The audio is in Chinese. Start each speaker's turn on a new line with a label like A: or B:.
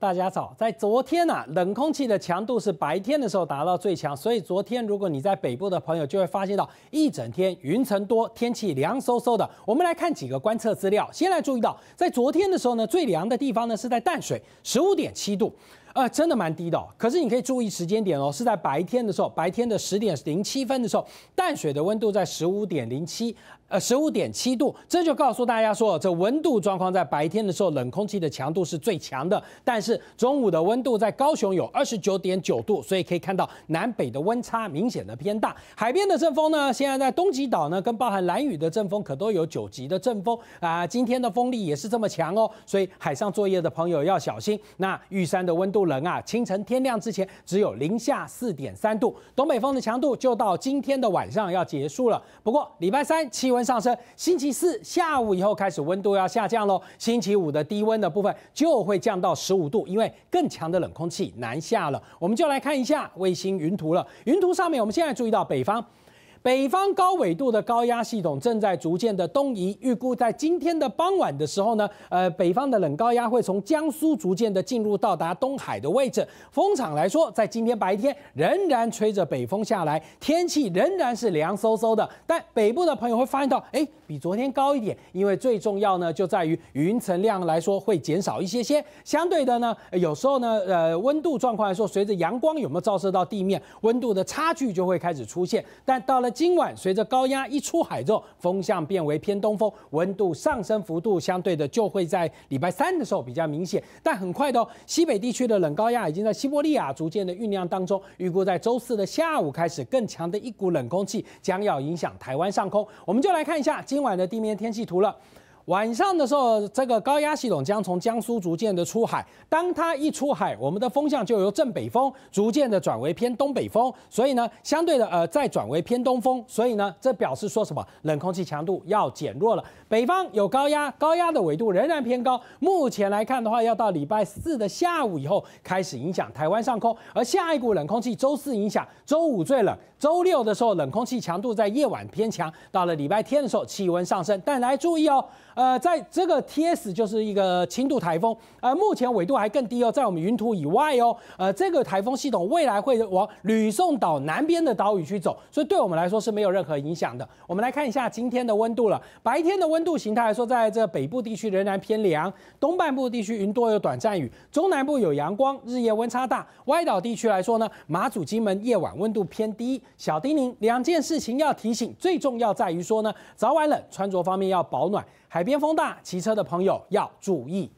A: 大家早，在昨天呢，冷空气的强度是白天的时候达到最强，所以昨天如果你在北部的朋友就会发现到一整天云层多，天气凉飕飕的。我们来看几个观测资料，先来注意到，在昨天的时候呢，最凉的地方呢是在淡水，十五点七度。呃，真的蛮低的，可是你可以注意时间点哦，是在白天的时候，白天的十点零七分的时候，淡水的温度在十五点零七，呃，十五点七度，这就告诉大家说，这温度状况在白天的时候，冷空气的强度是最强的。但是中午的温度在高雄有二十九点九度，所以可以看到南北的温差明显的偏大。海边的阵风呢，现在在东极岛呢，跟包含蓝雨的阵风可都有九级的阵风啊，今天的风力也是这么强哦，所以海上作业的朋友要小心。那玉山的温度。不冷啊！清晨天亮之前只有零下四点三度，东北风的强度就到今天的晚上要结束了。不过礼拜三气温上升，星期四下午以后开始温度要下降喽。星期五的低温的部分就会降到十五度，因为更强的冷空气南下了。我们就来看一下卫星云图了。云图上面，我们现在注意到北方。北方高纬度的高压系统正在逐渐的东移，预估在今天的傍晚的时候呢，呃，北方的冷高压会从江苏逐渐的进入到达东海的位置。风场来说，在今天白天仍然吹着北风下来，天气仍然是凉飕飕的。但北部的朋友会发现到，哎，比昨天高一点，因为最重要呢就在于云层量来说会减少一些些。相对的呢，有时候呢，呃，温度状况来说，随着阳光有没有照射到地面，温度的差距就会开始出现。但到了今晚随着高压一出海之后，风向变为偏东风，温度上升幅度相对的就会在礼拜三的时候比较明显。但很快的哦，西北地区的冷高压已经在西伯利亚逐渐的酝酿当中，预估在周四的下午开始更强的一股冷空气将要影响台湾上空。我们就来看一下今晚的地面天气图了。晚上的时候，这个高压系统将从江苏逐渐的出海。当它一出海，我们的风向就由正北风逐渐的转为偏东北风，所以呢，相对的，呃，再转为偏东风。所以呢，这表示说什么？冷空气强度要减弱了。北方有高压，高压的纬度仍然偏高。目前来看的话，要到礼拜四的下午以后开始影响台湾上空。而下一股冷空气，周四影响，周五最冷，周六的时候冷空气强度在夜晚偏强，到了礼拜天的时候气温上升。但来注意哦。呃，在这个 T S 就是一个轻度台风，呃，目前纬度还更低哦，在我们云图以外哦，呃，这个台风系统未来会往吕宋岛南边的岛屿去走，所以对我们来说是没有任何影响的。我们来看一下今天的温度了，白天的温度形态来说，在这北部地区仍然偏凉，东半部地区云多有短暂雨，中南部有阳光，日夜温差大。外岛地区来说呢，马祖、金门夜晚温度偏低，小叮咛两件事情要提醒，最重要在于说呢，早晚冷，穿着方面要保暖。海边风大，骑车的朋友要注意。